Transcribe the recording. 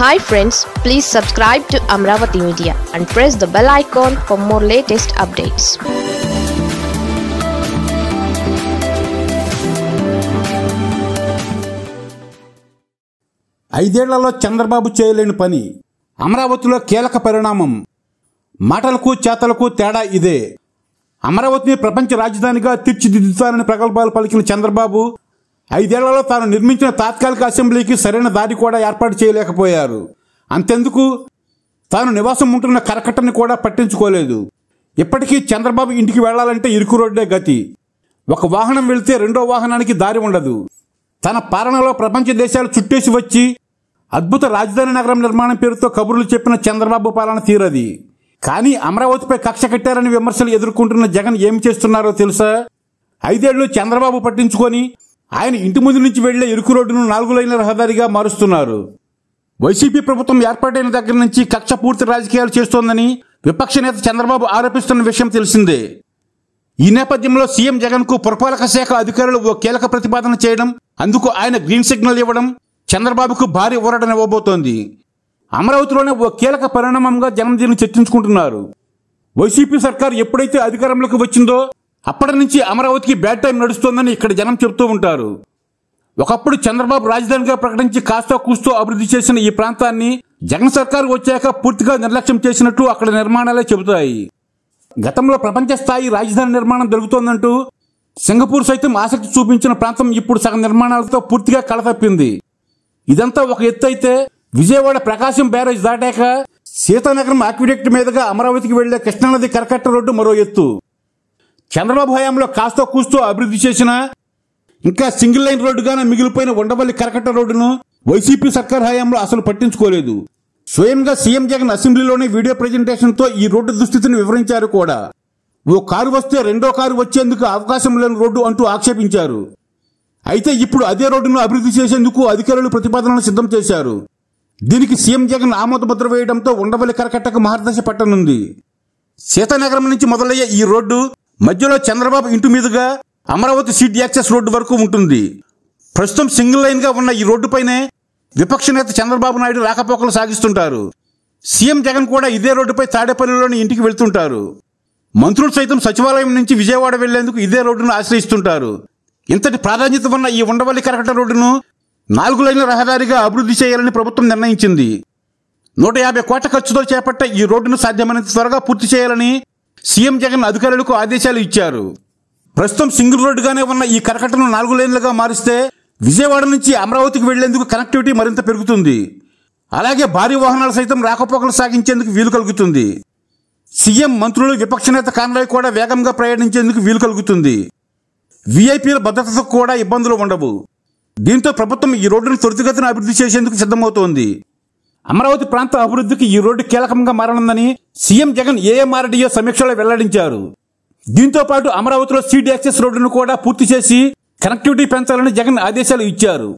hi friends please subscribe to Amaravati media and press the bell icon for more latest updates ఐదేళ్లలో చంద్రబాబు చేయలేని పని అమరావతిలో కీలక పరిణామం మాటలకు చేతలకు తేడా ఇదే అమరావతిని ప్రపంచ రాజధానిగా తీర్చిదిద్దుతానని ప్రకల్పాలు పలికిన చంద్రబాబు ఐదేళ్లలో తాను నిర్మించిన తాత్కాలిక అసెంబ్లీకి సరైన దారి కూడా ఏర్పాటు చేయలేకపోయారు అంతెందుకు తాను నివాసం ఉంటున్న కరకట్టని కూడా పట్టించుకోలేదు ఇప్పటికీ చంద్రబాబు ఇంటికి వెళ్లాలంటే ఇరుకు రోడ్డే గతి ఒక వాహనం వెళితే రెండో వాహనానికి దారి ఉండదు తన పాలనలో ప్రపంచ దేశాలు చుట్టేసి వచ్చి అద్భుత రాజధాని నగరం నిర్మాణం పేరుతో కబుర్లు చెప్పిన చంద్రబాబు పాలన తీరది కానీ అమరావతిపై కక్ష కట్టారని విమర్శలు ఎదుర్కొంటున్న జగన్ ఏమి చేస్తున్నారో తెలుసా ఐదేళ్లు చంద్రబాబు పట్టించుకొని ఆయన ఇంటి ముందు నుంచి వెళ్లే ఇరుకు రోడ్డును నాలుగు లైన్ల రహదారిగా మారుస్తున్నారు వైసీపీ ప్రభుత్వం ఏర్పాటైన దగ్గర నుంచి కక్ష పూర్తి రాజకీయాలు చేస్తోందని విపక్ష నేత చంద్రబాబు ఆరోపిస్తున్న విషయం తెలిసిందే ఈ నేపథ్యంలో సీఎం జగన్ కు పురపాలక శాఖ అధికారులు ఓ కీలక ప్రతిపాదన చేయడం అందుకు ఆయన గ్రీన్ సిగ్నల్ ఇవ్వడం చంద్రబాబుకు భారీ ఇవ్వబోతోంది అమరావతిలోనే ఓ కీలక పరిణామంగా జనం దీన్ని చర్చించుకుంటున్నారు వైసీపీ సర్కార్ ఎప్పుడైతే అధికారంలోకి వచ్చిందో అప్పటి నుంచి అమరావతికి బ్యాడ్ టైం నడుస్తోందని ఇక్కడ జనం చెబుతూ ఉంటారు ఒకప్పుడు చంద్రబాబు రాజధానిగా ప్రకటించి కాస్త కూస్తో అభివృద్ధి చేసిన ఈ ప్రాంతాన్ని జగన్ సర్కారు వచ్చాక పూర్తిగా నిర్లక్ష్యం చేసినట్లు అక్కడ నిర్మాణాలే చెబుతాయి గతంలో ప్రపంచ స్థాయి రాజధాని నిర్మాణం జరుగుతోందంటూ సింగపూర్ సైతం ఆసక్తి చూపించిన ప్రాంతం ఇప్పుడు సగం నిర్మాణాలతో పూర్తిగా కళతప్పింది ఇదంతా ఒక ఎత్తు అయితే విజయవాడ ప్రకాశం బ్యారేజ్ దాటాక సీతానగరం ఆక్విడెక్ట్ మీదుగా అమరావతికి వెళ్లే కృష్ణానది కరకట్ట రోడ్డు మరో ఎత్తు చంద్రబాబు హయాంలో కాస్త కూస్తో అభివృద్ధి చేసిన ఇంకా సింగిల్ లైన్ రోడ్డుగానే మిగిలిపోయిన ఉండవల్లి కరకట్ట రోడ్డును వైసీపీ సర్కార్ హయాంలో అసలు పట్టించుకోలేదు స్వయంగా సీఎం జగన్ అసెంబ్లీలోనే వీడియో తో ఈ రోడ్డు దుస్థితిని వివరించారు కూడా ఓ కారు వస్తే రెండో కారు వచ్చేందుకు అవకాశం లేని రోడ్డు అంటూ ఆక్షేపించారు అయితే ఇప్పుడు అదే రోడ్డును అభివృద్ధి చేసేందుకు అధికారులు ప్రతిపాదనలు సిద్ధం చేశారు దీనికి సీఎం జగన్ ఆమోదముద్ర వేయడంతో ఉండవల్లి కరకట్టకు మహర్దశ పట్టనుంది సీతానగరం నుంచి మొదలయ్యే ఈ రోడ్డు మధ్యలో చంద్రబాబు ఇంటి మీదుగా అమరావతి సీట్ యాక్సెస్ రోడ్డు వరకు ఉంటుంది ప్రస్తుతం సింగిల్ లైన్గా ఉన్న ఈ రోడ్డుపైనే విపక్ష నేత చంద్రబాబు నాయుడు రాకపోకలు సాగిస్తుంటారు సీఎం జగన్ కూడా ఇదే రోడ్డుపై తాడేపల్లిలోని ఇంటికి వెళ్తుంటారు మంత్రులు సైతం సచివాలయం నుంచి విజయవాడ వెళ్లేందుకు ఇదే రోడ్డును ఆశ్రయిస్తుంటారు ఇంతటి ప్రాధాన్యత ఉన్న ఈ ఉండవల్లి కరకట రోడ్డును నాలుగు లైన్ల రహదారిగా అభివృద్ధి చేయాలని ప్రభుత్వం నిర్ణయించింది నూట యాభై కోట్ల ఖర్చుతో చేపట్ట ఈ రోడ్డును సాధ్యమైనంత త్వరగా పూర్తి చేయాలని సీఎం జగన్ అధికారులకు ఆదేశాలు ఇచ్చారు ప్రస్తుతం సింగిల్ రోడ్డుగానే ఉన్న ఈ కరకట్టను నాలుగు లేన్లుగా మారిస్తే విజయవాడ నుంచి అమరావతికి వెళ్లేందుకు కనెక్టివిటీ మరింత పెరుగుతుంది అలాగే భారీ వాహనాలు సైతం రాకపోకలు సాగించేందుకు వీలు కలుగుతుంది సీఎం మంత్రులు విపక్ష నేత కాన్వాయ్ కూడా వేగంగా ప్రయాణించేందుకు వీలు కలుగుతుంది వీఐపీల భద్రతకు కూడా ఇబ్బందులు ఉండవు దీంతో ప్రభుత్వం ఈ రోడ్డును త్వరితగతిన అభివృద్ధి చేసేందుకు సిద్ధమవుతోంది అమరావతి ప్రాంత అభివృద్ధికి ఈ రోడ్డు కీలకంగా మారనుందని సీఎం జగన్ ఏఎంఆర్డీఏ సమీక్షలో వెల్లడించారు దీంతో పాటు అమరావతిలో సీడ్ యాక్సెస్ రోడ్డును కూడా పూర్తి చేసి కనెక్టివిటీ పెంచాలని జగన్ ఆదేశాలు ఇచ్చారు